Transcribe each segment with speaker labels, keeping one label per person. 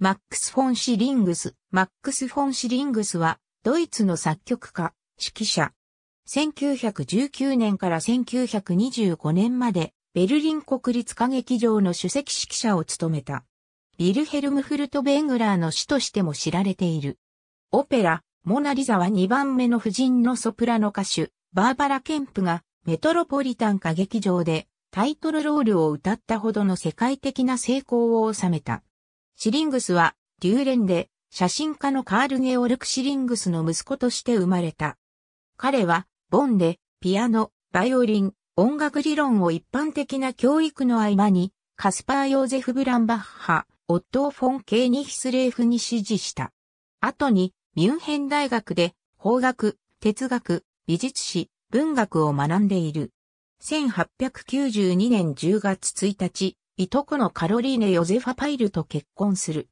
Speaker 1: マックス・フォン・シリングス。マックス・フォン・シリングスは、ドイ
Speaker 2: ツの作曲家、指揮者。1919年から1925年まで、ベルリン国立歌劇場の首席指揮者を務めた。ビルヘルム・フルト・ベングラーの死としても知られている。オペラ、モナリザは2番目の夫人のソプラノ歌手、バーバラ・ケンプが、メトロポリタン歌劇場で、タイトルロールを歌ったほどの世界的な成功を収めた。シリングスは、デューレンで、写真家のカール・ゲオルク・シリングスの息子として生まれた。彼は、ボンで、ピアノ、バイオリン、音楽理論を一般的な教育の合間に、カスパー・ヨーゼフ・ブランバッハ、オットー・フォン・ケーニヒスレーフに指示した。後に、ミュンヘン大学で、法学、哲学、美術史、文学を学んでいる。1892年10月1日、いとこのカロリーネ・ヨゼファ・パイルと結婚する。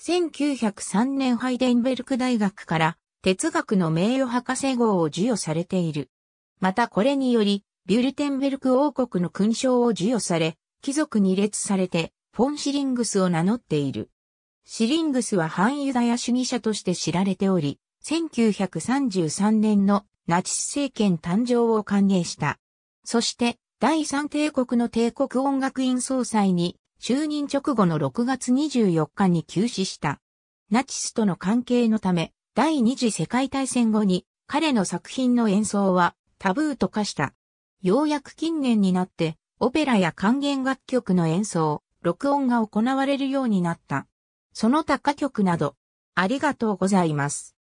Speaker 2: 1903年ハイデンベルク大学から哲学の名誉博士号を授与されている。またこれにより、ビュルテンベルク王国の勲章を授与され、貴族に列されて、フォン・シリングスを名乗っている。シリングスは反ユダヤ主義者として知られており、1933年のナチス政権誕生を歓迎した。そして、第三帝国の帝国音楽院総裁に就任直後の6月24日に休止した。ナチスとの関係のため、第二次世界大戦後に彼の作品の演奏はタブーと化した。ようやく近年になって、オペラや還元楽曲の演奏、録音が行われるようにな
Speaker 1: った。その他歌曲など、ありがとうございます。